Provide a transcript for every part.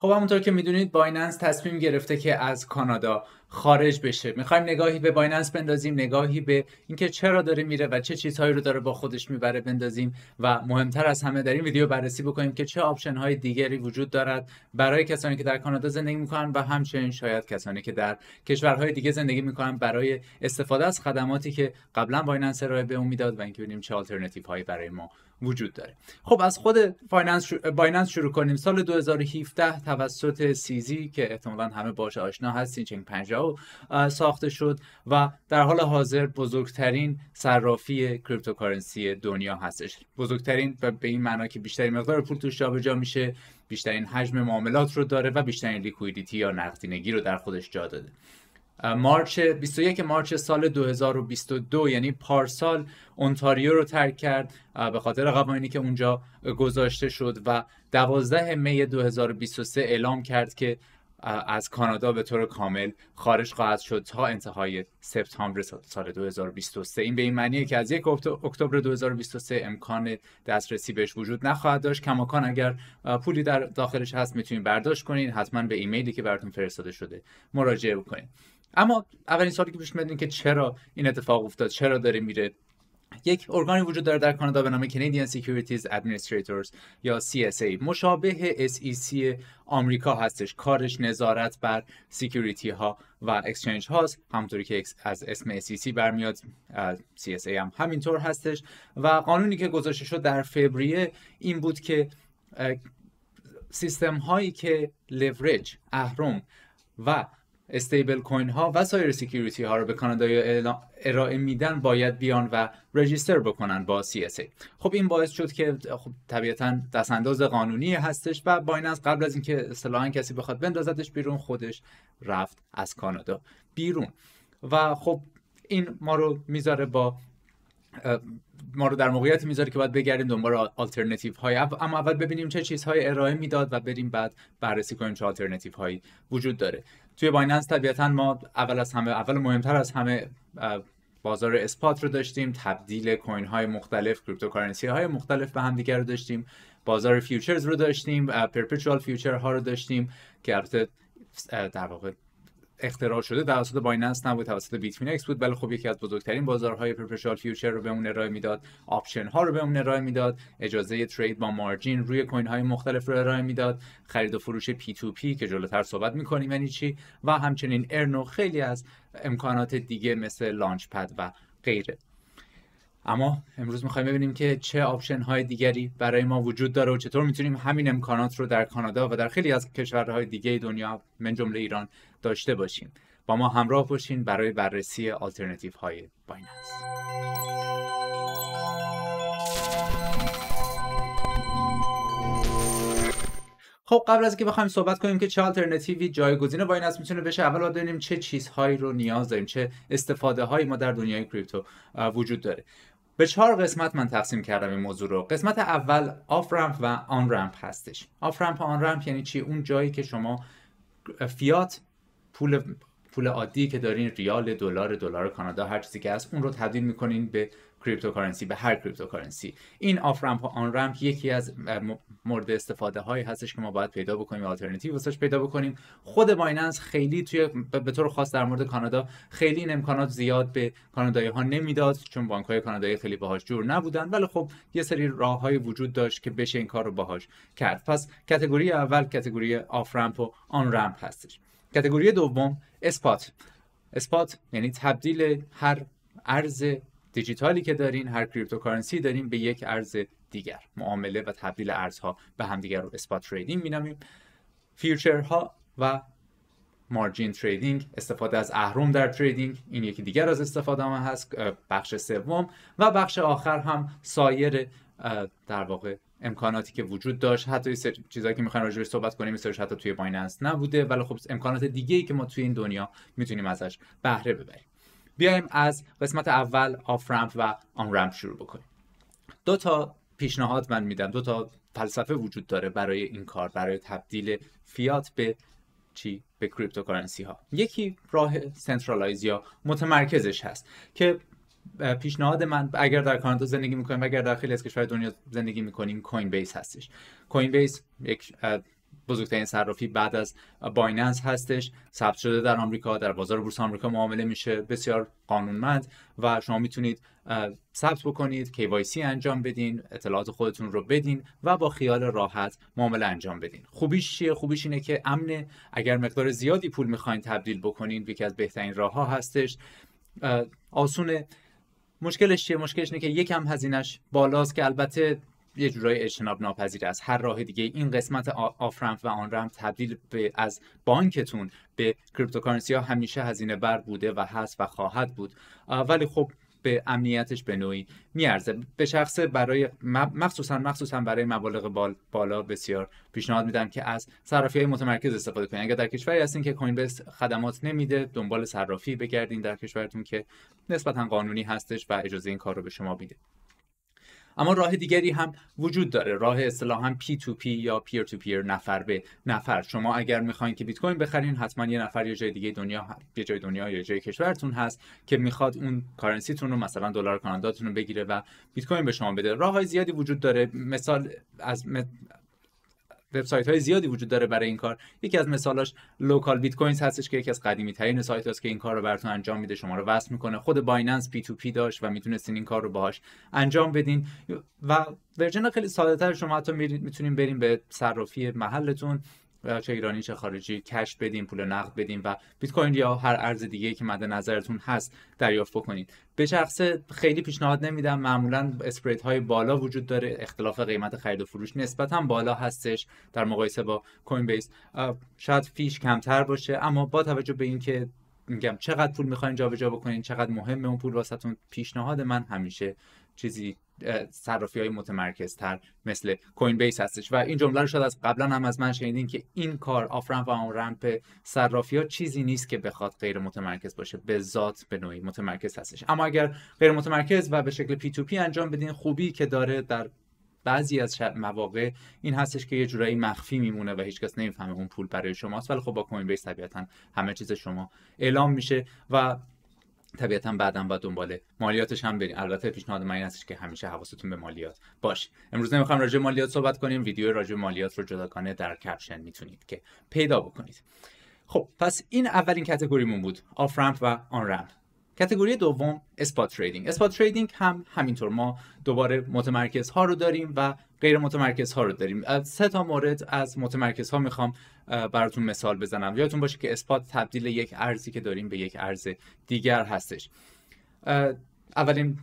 خب همونطور که میدونید بایننس تصمیم گرفته که از کانادا خارج بشه میخوایم نگاهی به بایننس بندازیم نگاهی به اینکه چرا داره میره و چه چیزهایی رو داره با خودش میبره بندازیم و مهمتر از همه در این ویدیو بررسی بکنیم که چه آپشن های دیگری وجود دارد برای کسانی که در کانادا زندگی میکنن و همچنین شاید کسانی که در کشورهای دیگه زندگی میکنن برای استفاده از خدماتی که قبلا بایننس ارائه به اون میداد و اینکه ببینیم چه آلترناتیو برای ما وجود داره خب از خود فایننس بایننس شروع کنیم سال 2017 توسط سیزی که احتمالا همه باش آشنا هستین چنگ پنجاو ساخته شد و در حال حاضر بزرگترین صرافی کریپتوکارنسی دنیا هستش بزرگترین و به این معنا که بیشترین مقدار پول توش جا میشه بیشترین حجم معاملات رو داره و بیشترین لیکویدیتی یا نقدینگی رو در خودش جا داده مارچ 21 مارچ سال 2022 یعنی پارسال اونتاریو رو ترک کرد به خاطر قوانینی که اونجا گذاشته شد و 12 می 2023 اعلام کرد که از کانادا به طور کامل خارج خواهد شد تا انتهای سپتامبر سال 2023 این به این معنیه که از یک اکتبر 2023 امکان دسترسی بهش وجود نخواهد داشت کماکان اگر پولی در داخلش هست میتونید برداشت کنین حتما به ایمیلی که براتون فرستاده شده مراجعه بکنید اما اولین سالی که پیش میاد که چرا این اتفاق افتاد چرا داره میره یک ارگانی وجود داره در کانادا به نام Canadian Securities Administrators یا CSA مشابه SEC آمریکا هستش کارش نظارت بر سکیوریتی ها و اکسچنج هاست همونطوری که از اسم SEC برمیاد CSA هم همینطور هستش و قانونی که گذاشته شد در فوریه این بود که سیستم هایی که لورج اهرم و استیبل کوین ها و سایر سیکیوریتی ها رو به کانادا ارائه میدن باید بیان و رجیستر بکنن با CSA خب این باعث شد که خب طبیعتا دستانداز قانونی هستش و از قبل از اینکه اصطلاحا کسی بخواد بندازدش بیرون خودش رفت از کانادا بیرون و خب این ما رو میذاره با ما رو در موقعیت میذاره که باید بگردیم دنبال آلترنتیف های اما اول ببینیم چه چیزهای ارائه میداد و بریم بعد بررسی کنیم چه آلترنتیو هایی وجود داره توی بایننس طبیعتا ما اول از همه اول مهمتر از همه بازار اسپات رو داشتیم تبدیل کوین های مختلف کریپتوکارنسی های مختلف به همدیگر رو داشتیم بازار فیوچرز رو داشتیم پرپچوال فیوچر ها رو داشتیم که البته در واقع اختراع شده توسط بایننس نبود توسط بیت اکس بود ولی خب یکی از بزرگترین بازارهای پرفشال فیوچر رو به اون ارائه میداد آپشن ها رو به اون ارائه میداد اجازه ترید با مارجین روی کوین های مختلف رو ارائه میداد خرید و فروش پی تو پی که جلوتر صحبت میکنیم یعنی چی و همچنین ارنو خیلی از امکانات دیگه مثل لانچ پد و غیره اما امروز میخوایم ببینیم که چه آپشن های دیگری برای ما وجود داره و چطور میتونیم همین امکانات رو در کانادا و در خیلی از کشورهای دیگه دنیا من جمله ایران داشته باشیم با ما همراه باشین برای بررسی آلترنتیف های بایننس خب قبل از اینکه بخوایم صحبت کنیم که چه آلترناتیوی جایگزین بایننس میتونه بشه اول باید ببینیم چه چیزهایی رو نیاز داریم چه استفاده هایی ما در دنیای کریپتو وجود داره به چهار قسمت من تقسیم کردم این موضوع رو قسمت اول آف رمپ و آن رمپ هستش آف رمپ و آن رمپ یعنی چی اون جایی که شما فیات پول پول عادی که دارین ریال دلار دلار کانادا هر چیزی که هست اون رو تبدیل میکنین به کریپتوکارنسی به هر کریپتوکارنسی این آف رمپ و آن رمپ یکی از مورد استفاده هایی هستش که ما باید پیدا بکنیم و واسش پیدا بکنیم خود بایننس خیلی توی به طور خاص در مورد کانادا خیلی این امکانات زیاد به کانادایی ها نمیداد چون بانک های کانادایی خیلی باهاش جور نبودن ولی خب یه سری راه های وجود داشت که بشه این کار رو باهاش کرد پس کتگوری اول کتگوری آف رمپ و آن رمپ هستش کتگوری دوم اسپات اسپات یعنی تبدیل هر ارز دیجیتالی که دارین هر کریپتوکارنسی دارین به یک ارز دیگر معامله و تبدیل ارزها به همدیگر رو اسپات تریدینگ مینامیم ها و مارجین تریدینگ استفاده از اهرم در تریدینگ این یکی دیگر از استفاده ما هست بخش سوم و بخش آخر هم سایر در واقع امکاناتی که وجود داشت حتی چیزایی که میخوایم راجعش صحبت کنیم مثلا حتی توی بایننس نبوده ولی خب امکانات دیگه ای که ما توی این دنیا میتونیم ازش بهره ببریم بیایم از قسمت اول آف رمپ و آن رمپ شروع بکنیم دو تا پیشنهاد من میدم دو تا فلسفه وجود داره برای این کار برای تبدیل فیات به چی به کریپتوکارنسی ها یکی راه سنترالایز یا متمرکزش هست که پیشنهاد من اگر در کانادا زندگی میکنیم و اگر در خیلی از کشور دنیا زندگی میکنیم کوین بیس هستش کوین بیس یک بزرگترین صرافی بعد از بایننس هستش ثبت شده در آمریکا در بازار بورس آمریکا معامله میشه بسیار قانونمند و شما میتونید ثبت بکنید KYC انجام بدین اطلاعات خودتون رو بدین و با خیال راحت معامله انجام بدین خوبیش چیه خوبیش اینه که امن اگر مقدار زیادی پول میخواین تبدیل بکنین یکی از بهترین راه ها هستش آسونه مشکلش چیه مشکلش اینه که یکم هزینش بالاست که البته یه جورای اجتناب ناپذیر است هر راه دیگه این قسمت آفرمپ و آن رم تبدیل به از بانکتون به کریپتوکارنسی ها همیشه هزینه بر بوده و هست و خواهد بود ولی خب به امنیتش به نوعی میارزه به شخص برای مخصوصا مخصوصا برای مبالغ بالا بسیار پیشنهاد میدم که از صرافی های متمرکز استفاده کنید اگر در کشوری هستین که کوین بیس خدمات نمیده دنبال صرافی بگردین در کشورتون که نسبتا قانونی هستش و اجازه این کار رو به شما میده اما راه دیگری هم وجود داره راه اصطلاحا پی تو پی یا پیر تو پیر نفر به نفر شما اگر میخواین که بیت کوین بخرین حتما یه نفر یه جای دیگه دنیا یه جای دنیا یا جای کشورتون هست که میخواد اون کارنسیتون رو مثلا دلار کاناداتون رو بگیره و بیت کوین به شما بده راه های زیادی وجود داره مثال از وبسایت های زیادی وجود داره برای این کار یکی از مثالاش لوکال بیت کوینز هستش که یکی از قدیمی ترین سایت هاست که این کار رو براتون انجام میده شما رو وصل میکنه خود بایننس پی تو پی داشت و میتونستین این کار رو باهاش انجام بدین و ورژن خیلی ساده تر شما حتی میتونین بریم به صرافی محلتون چه ایرانی چه خارجی کش بدیم پول نقد بدیم و بیت کوین یا هر ارز دیگه که مد نظرتون هست دریافت بکنید به شخص خیلی پیشنهاد نمیدم معمولا اسپرید های بالا وجود داره اختلاف قیمت خرید و فروش نسبتا بالا هستش در مقایسه با کوین بیس شاید فیش کمتر باشه اما با توجه به اینکه میگم چقدر پول میخواین جابجا بکنین چقدر مهمه اون پول واسهتون پیشنهاد من همیشه چیزی صرافی های متمرکزتر مثل کوین بیس هستش و این جمله رو شاید از قبلا هم از من شنیدین که این کار آفرمپ و آن رمپ صرافی ها چیزی نیست که بخواد غیر متمرکز باشه به ذات به نوعی متمرکز هستش اما اگر غیر متمرکز و به شکل پی تو پی انجام بدین خوبی که داره در بعضی از مواقع این هستش که یه جورایی مخفی میمونه و هیچکس نمیفهمه اون پول برای شماست ولی خب با کوین بیس طبیعتا همه چیز شما اعلام میشه و طبیعتا بعدا باید دنبال مالیاتش هم بریم البته پیشنهاد من این هستش که همیشه حواستون به مالیات باش امروز نمیخوام راجع مالیات صحبت کنیم ویدیو راجع مالیات رو جداگانه در کپشن میتونید که پیدا بکنید خب پس این اولین کتگوریمون بود آف رمپ و آن رمپ کتگوری دوم اسپات تریدینگ اسپات تریدینگ هم همینطور ما دوباره متمرکز ها رو داریم و غیر متمرکز ها رو داریم سه تا مورد از متمرکز ها میخوام براتون مثال بزنم یادتون باشه که اثبات تبدیل یک ارزی که داریم به یک ارز دیگر هستش اولین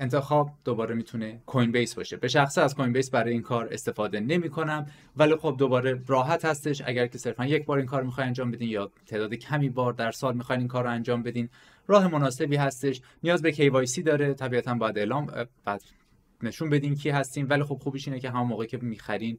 انتخاب دوباره میتونه کوین بیس باشه به شخصه از کوین بیس برای این کار استفاده نمی کنم ولی خب دوباره راحت هستش اگر که صرفا یک بار این کار میخوای انجام بدین یا تعداد کمی بار در سال میخواین این کار رو انجام بدین راه مناسبی هستش نیاز به KYC داره طبیعتا باید اعلام بعد نشون بدین کی هستین ولی خب خوبیش اینه که همون موقع که میخرین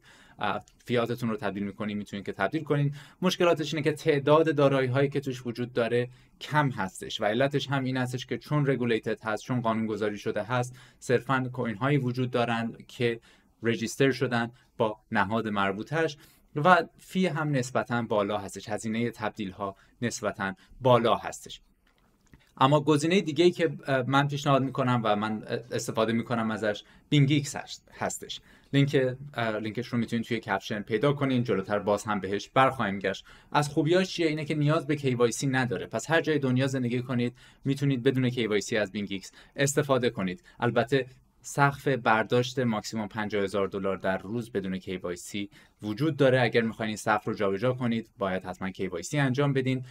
فیاتتون رو تبدیل میکنین میتونین که تبدیل کنین مشکلاتش اینه که تعداد دارایی هایی که توش وجود داره کم هستش و علتش هم این هستش که چون رگولیتد هست چون قانونگذاری شده هست صرفا کوین هایی وجود دارن که رجیستر شدن با نهاد مربوطش و فی هم نسبتا بالا هستش هزینه تبدیل ها نسبتا بالا هستش اما گزینه دیگه ای که من پیشنهاد میکنم و من استفاده میکنم ازش بینگیکس هستش لینک لینکش رو میتونید توی کپشن پیدا کنین جلوتر باز هم بهش برخواهیم گشت از خوبیاش چیه اینه که نیاز به کیوایسی نداره پس هر جای دنیا زندگی کنید میتونید بدون کیوایسی از بینگیکس استفاده کنید البته سقف برداشت ماکسیموم 50000 دلار در روز بدون KYC وجود داره اگر میخواین این سقف رو جابجا کنید باید حتما KYC انجام بدین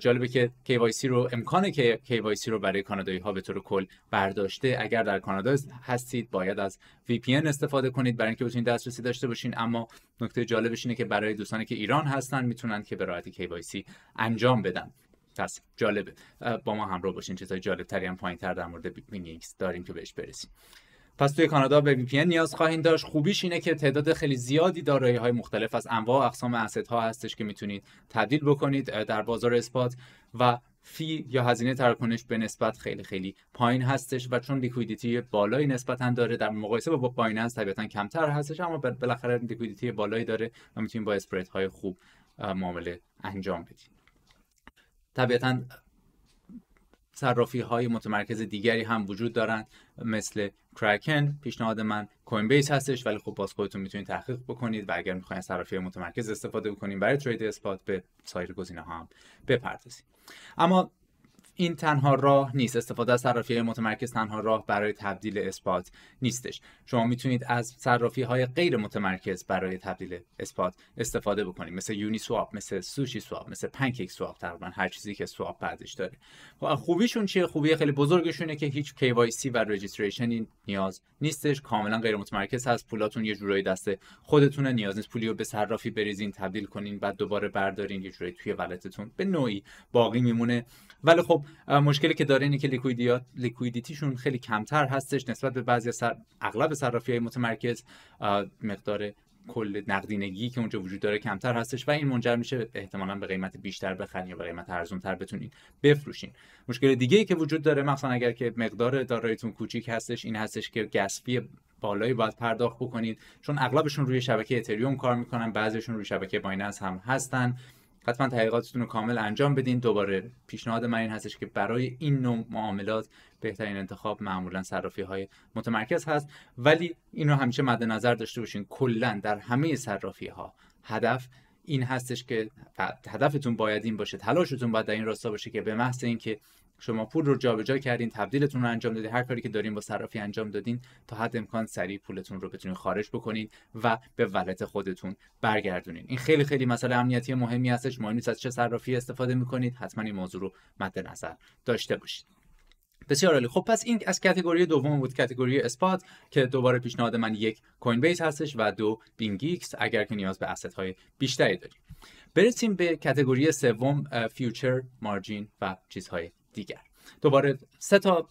جالبه که KYC رو امکانه که KYC رو برای کانادایی ها به طور کل برداشته اگر در کانادا هستید باید از VPN استفاده کنید برای اینکه بتونید دسترسی داشته باشین اما نکته جالبش اینه که برای دوستانی که ایران هستن میتونن که به راحتی KYC انجام بدن پس جالبه با ما همراه باشین چیزای جالب تری هم پایین تر در مورد داریم که بهش برسیم پس توی کانادا به VPN نیاز خواهید داشت خوبیش اینه که تعداد خیلی زیادی دارایی های مختلف از انواع و اقسام اسید ها هستش که میتونید تبدیل بکنید در بازار اسپات و فی یا هزینه تراکنش به نسبت خیلی خیلی پایین هستش و چون لیکویدیتی بالایی نسبتا داره در مقایسه با بایننس طبیعتا کمتر هستش اما بالاخره لیکویدیتی بالایی داره و میتونید با اسپرد های خوب معامله انجام بدید طبیعتا صرافی های متمرکز دیگری هم وجود دارند مثل کرکن پیشنهاد من کوین هستش ولی خب باز خودتون میتونید تحقیق بکنید و اگر میخواین صرافی متمرکز استفاده بکنید برای ترید اسپات به سایر گزینه ها هم بپردازید اما این تنها راه نیست استفاده از صرافی های متمرکز تنها راه برای تبدیل اثبات نیستش شما میتونید از صرافی های غیر متمرکز برای تبدیل اثبات استفاده بکنید مثل یونی سواب مثل سوشی سواب مثل پنکیک سواب تقریبا هر چیزی که سواب بعدش داره خب، خوبیشون چیه خوبی خیلی بزرگشونه که هیچ KYC و رجیستریشنی نیاز نیستش کاملا غیر متمرکز هست پولاتون یه جورایی دست خودتونه نیاز نیست پولی رو به صرافی بریزین تبدیل کنین بعد دوباره بردارین یه جورایی توی ولتتون به نوعی باقی میمونه ولی خب مشکلی که داره اینه که لیکویدیتیشون خیلی کمتر هستش نسبت به بعضی سر... اغلب صرافی های متمرکز مقدار کل نقدینگی که اونجا وجود داره کمتر هستش و این منجر میشه احتمالا به قیمت بیشتر بخرین یا به قیمت تر بتونین بفروشین مشکل دیگه ای که وجود داره مثلا اگر که مقدار دارایتون کوچیک هستش این هستش که گسپی بالایی باید پرداخت بکنید چون اغلبشون روی شبکه اتریوم کار میکنن بعضیشون روی شبکه بایننس هم هستن حتما تحقیقاتتون رو کامل انجام بدین دوباره پیشنهاد من این هستش که برای این نوع معاملات بهترین انتخاب معمولا صرافی های متمرکز هست ولی این رو همیشه مد نظر داشته باشین کلا در همه صرافی ها هدف این هستش که هدفتون باید این باشه تلاشتون باید در این راستا باشه که به محض اینکه شما پول رو جابجا کردین تبدیلتون رو انجام دادین هر کاری که دارین با صرافی انجام دادین تا حد امکان سریع پولتون رو بتونین خارج بکنین و به ولت خودتون برگردونین این خیلی خیلی مسئله امنیتی مهمی هستش مهم نیست از چه صرافی استفاده میکنید حتما این موضوع رو مد نظر داشته باشید بسیار عالی خب پس این از کاتگوری دوم بود کاتگوری اسپات که دوباره پیشنهاد من یک کوین بیس هستش و دو بینگیکس اگر که نیاز به اسست های بیشتری داریم برسیم به کاتگوری سوم فیوچر مارجین و چیزهای دیگر دوباره سه تا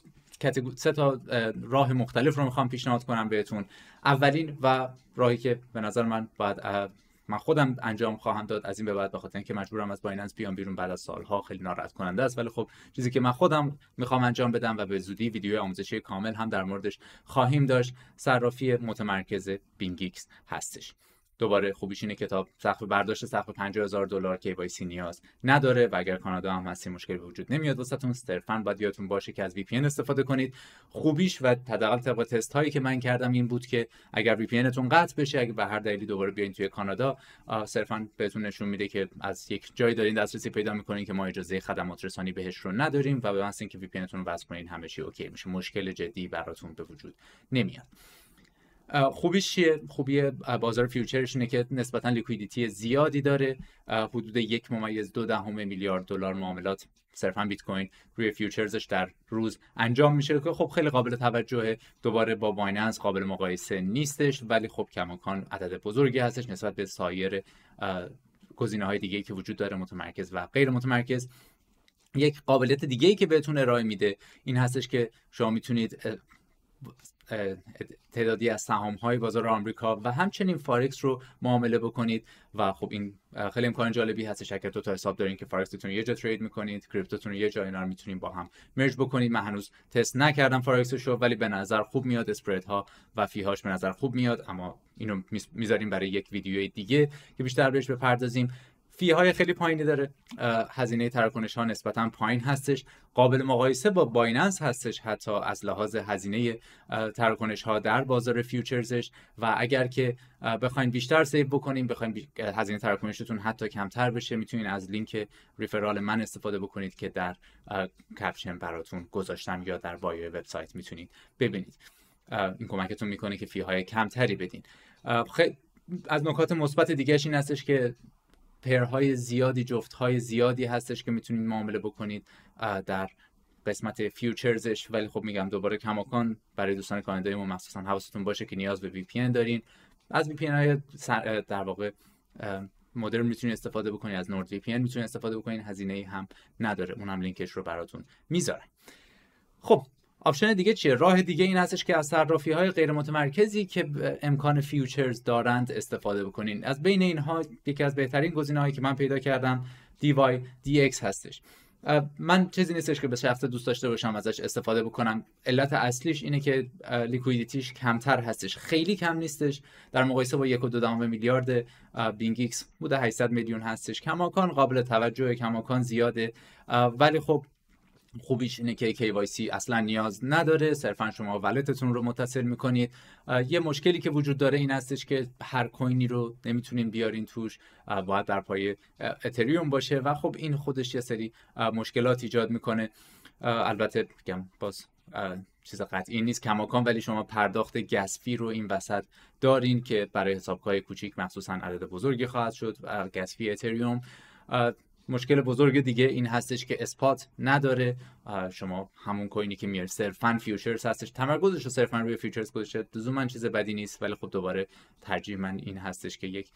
سه تا راه مختلف رو میخوام پیشنهاد کنم بهتون اولین و راهی که به نظر من باید من خودم انجام خواهم داد از این به بعد بخاطر خاطر اینکه مجبورم از بایننس بیام بیرون بعد از سالها خیلی ناراحت کننده است ولی خب چیزی که من خودم میخوام انجام بدم و به زودی ویدیو آموزشی کامل هم در موردش خواهیم داشت صرافی متمرکز بینگیکس هستش دوباره خوبیش اینه کتاب سقف برداشت سقف 50000 دلار کی نیاز نداره و اگر کانادا هم هستی مشکلی وجود نمیاد واسهتون صرفا باید یادتون باشه که از وی استفاده کنید خوبیش و حداقل طبق تست هایی که من کردم این بود که اگر وی تون قطع بشه اگه به هر دلیلی دوباره بیاین توی کانادا صرفا بهتون نشون میده که از یک جایی دارین دسترسی پیدا میکنین که ما اجازه خدمات رسانی بهش رو نداریم و به واسه اینکه وی پی تون رو کنین همه چی اوکی میشه مشکل جدی براتون به وجود نمیاد خوبیش چیه خوبی بازار فیوچرش اینه که نسبتا لیکویدیتی زیادی داره حدود یک ممیز دو دهم میلیارد دلار معاملات صرفا بیت کوین روی فیوچرزش در روز انجام میشه که خب خیلی قابل توجهه دوباره با بایننس قابل مقایسه نیستش ولی خب کماکان عدد بزرگی هستش نسبت به سایر گزینه های دیگه که وجود داره متمرکز و غیر متمرکز یک قابلیت دیگه ای که بهتون ارائه میده این هستش که شما میتونید تعدادی از سهام های بازار آمریکا و همچنین فارکس رو معامله بکنید و خب این خیلی امکان جالبی هست اگر دو تا حساب دارین که فارکستون یه جا ترید میکنید کریپتوتون رو یه جا اینا رو میتونید با هم مرج بکنید من هنوز تست نکردم فارکس رو ولی به نظر خوب میاد اسپرد ها و فی هاش به نظر خوب میاد اما اینو میذاریم برای یک ویدیوی دیگه که بیشتر بهش بپردازیم فی های خیلی پایینی داره هزینه تراکنش ها نسبتا پایین هستش قابل مقایسه با بایننس هستش حتی از لحاظ هزینه تراکنش ها در بازار فیوچرزش و اگر که بخواین بیشتر سیو بکنین بخواین هزینه تراکنشتون حتی کمتر بشه میتونین از لینک ریفرال من استفاده بکنید که در کپشن براتون گذاشتم یا در بایو وبسایت میتونید ببینید این کمکتون میکنه که فی های کمتری بدین از نکات مثبت دیگه این هستش که پرهای زیادی جفتهای زیادی هستش که میتونید معامله بکنید در قسمت فیوچرزش ولی خب میگم دوباره کماکان برای دوستان کانندای ما مخصوصا حواستون باشه که نیاز به وی پی دارین از وی پی های در واقع مدرن میتونید استفاده بکنید از نورد وی پی میتونید استفاده بکنید هزینه ای هم نداره اونم لینکش رو براتون میذارم خب آپشن دیگه چیه راه دیگه این هستش که از صرافی های غیر متمرکزی که امکان فیوچرز دارند استفاده بکنین از بین اینها یکی از بهترین گزینه هایی که من پیدا کردم وای دی اکس هستش من چیزی نیستش که به هفته دوست داشته باشم ازش استفاده بکنم علت اصلیش اینه که لیکویدیتیش کمتر هستش خیلی کم نیستش در مقایسه با یک و دو میلیارد بینگیکس بوده 800 میلیون هستش کماکان قابل توجه کماکان زیاده ولی خب خوبیش اینه که KYC اصلا نیاز نداره صرفا شما ولتتون رو متصل میکنید یه مشکلی که وجود داره این هستش که هر کوینی رو نمیتونین بیارین توش باید در پای اتریوم باشه و خب این خودش یه سری مشکلات ایجاد میکنه البته بگم باز چیز قطعی نیست کماکان ولی شما پرداخت گسفی رو این وسط دارین که برای حسابهای کوچیک مخصوصا عدد بزرگی خواهد شد گسفی اتریوم مشکل بزرگ دیگه این هستش که اسپات نداره شما همون کوینی که میاری صرفا فیوچرز هستش تمرکزش رو صرفا روی فیوچرز گذاشته من چیز بدی نیست ولی خب دوباره ترجیح من این هستش که یک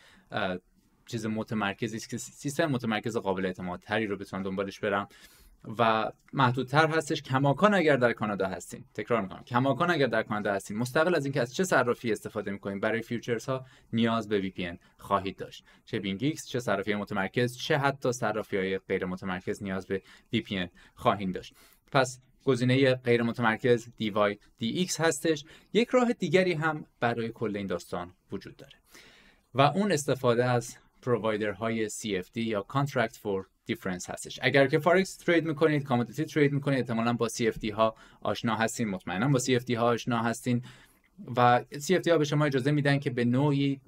چیز متمرکزی است که سیستم متمرکز قابل اعتمادتری رو بتونم دنبالش برم و محدودتر هستش کماکان اگر در کانادا هستین تکرار میکنم کماکان اگر در کانادا هستین مستقل از اینکه از چه صرافی استفاده میکنین برای فیوچرز ها نیاز به VPN خواهید داشت چه بینگیکس چه صرافی متمرکز چه حتی صرافی های غیر متمرکز نیاز به VPN خواهید داشت پس گزینه غیر متمرکز وای دی ایکس هستش یک راه دیگری هم برای کل این داستان وجود داره و اون استفاده از پرووایدرهای CFD یا Contract for دیفرنس هستش اگر که فارکس ترید میکنید کامودیتی ترید میکنید احتمالا با CFD ها آشنا هستین مطمئنا با CFD ها آشنا هستین و CFD ها به شما اجازه میدن که به نوعی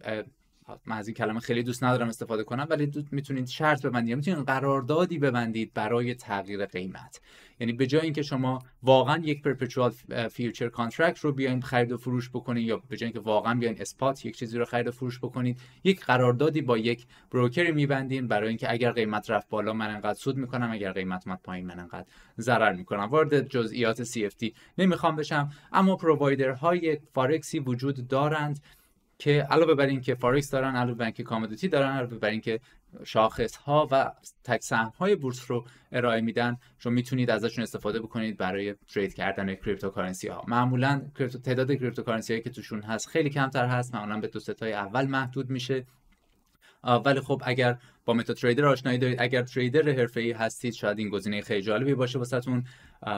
من از این کلمه خیلی دوست ندارم استفاده کنم ولی میتونید شرط ببندید میتونید قراردادی ببندید برای تغییر قیمت یعنی به جای اینکه شما واقعا یک پرپچوال فیوچر کانترکت رو بیاین خرید و فروش بکنید یا به جای اینکه واقعا بیاین اسپات یک چیزی رو خرید و فروش بکنید یک قراردادی با یک بروکر میبندین برای اینکه اگر قیمت رفت بالا من انقدر سود میکنم اگر قیمت اومد پایین من انقدر ضرر میکنم وارد جزئیات CFT نمیخوام بشم اما های فارکسی وجود دارند که علاوه بر اینکه فارکس دارن علاوه بر اینکه کامودیتی دارن علاوه بر اینکه شاخص ها و تک سهم های بورس رو ارائه میدن شما میتونید ازشون استفاده بکنید برای ترید کردن کریپتوکارنسی ها معمولا کریپتو تعداد کریپتوکارنسی هایی که توشون هست خیلی کمتر هست معمولا به دو ستای اول محدود میشه ولی خب اگر با متا تریدر آشنایی دارید اگر تریدر ای هستید شاید این گزینه خیلی جالبی باشه واسهتون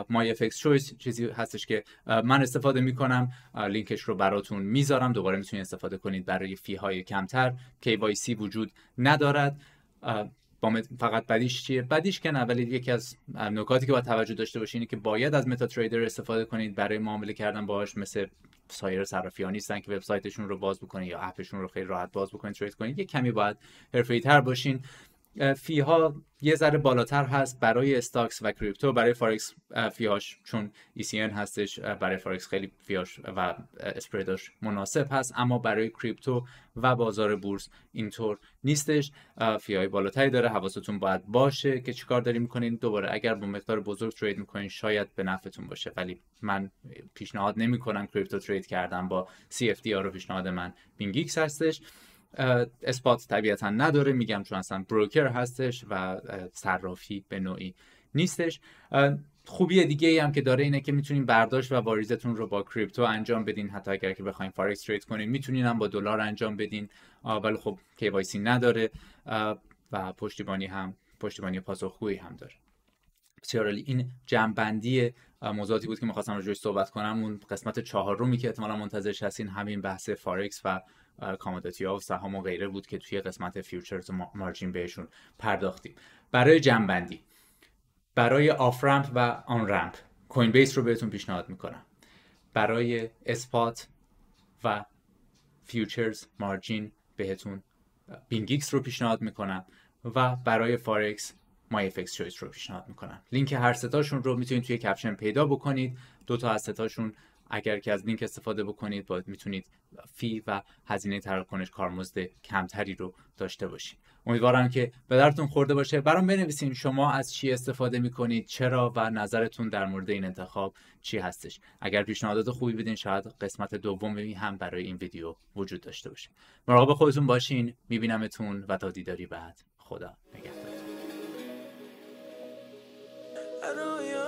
مای افکس چویس چیزی هستش که من استفاده میکنم لینکش رو براتون میذارم دوباره میتونید استفاده کنید برای فی های کمتر KYC وجود ندارد فقط بدیش چیه بدیش که نه ولی یکی از نکاتی که باید توجه داشته باشین اینه که باید از متا تریدر استفاده کنید برای معامله کردن باهاش مثل سایر صرافی نیستن که وبسایتشون رو باز بکنید یا اپشون رو خیلی راحت باز بکنید ترید کنید یه کمی باید حرفه‌ای‌تر باشین فیها یه ذره بالاتر هست برای استاکس و کریپتو برای فارکس فیهاش چون ECN هستش برای فارکس خیلی فیهاش و اسپریداش مناسب هست اما برای کریپتو و بازار بورس اینطور نیستش فیهای بالاتری داره حواستون باید باشه که چیکار داریم میکنین دوباره اگر با مقدار بزرگ ترید میکنین شاید به نفعتون باشه ولی من پیشنهاد نمیکنم کریپتو ترید کردن با CFD رو پیشنهاد من بینگیکس هستش اثبات طبیعتا نداره میگم چون اصلا بروکر هستش و صرافی به نوعی نیستش خوبی دیگه ای هم که داره اینه که میتونین برداشت و واریزتون رو با کریپتو انجام بدین حتی اگر که بخواین فارکس ترید کنین میتونین هم با دلار انجام بدین ولی خب KYC نداره و پشتیبانی هم پشتیبانی پاسخگویی هم داره بسیار این جنبندی موضوعاتی بود که میخواستم راجعش صحبت کنم اون قسمت چهارمی که احتمالا منتظرش هستین همین بحث فارکس و کامودتی ها و سهام و غیره بود که توی قسمت فیوچرز و مارجین بهشون پرداختیم برای جنبندی برای آف رمپ و آن رمپ کوین بیس رو بهتون پیشنهاد میکنم برای اسپات و فیوچرز مارجین بهتون بینگیکس رو پیشنهاد میکنم و برای فارکس مای افکس چویس رو پیشنهاد میکنم لینک هر ستاشون رو میتونید توی کپشن پیدا بکنید دو تا از ستاشون اگر که از لینک استفاده بکنید باید میتونید فی و هزینه تراکنش کارمزد کمتری رو داشته باشید امیدوارم که به درتون خورده باشه برام بنویسین شما از چی استفاده میکنید چرا و نظرتون در مورد این انتخاب چی هستش اگر پیشنهادات خوبی بدین شاید قسمت دومی هم برای این ویدیو وجود داشته باشه مراقب خودتون باشین میبینمتون و تا دیداری بعد خدا نگهدارتون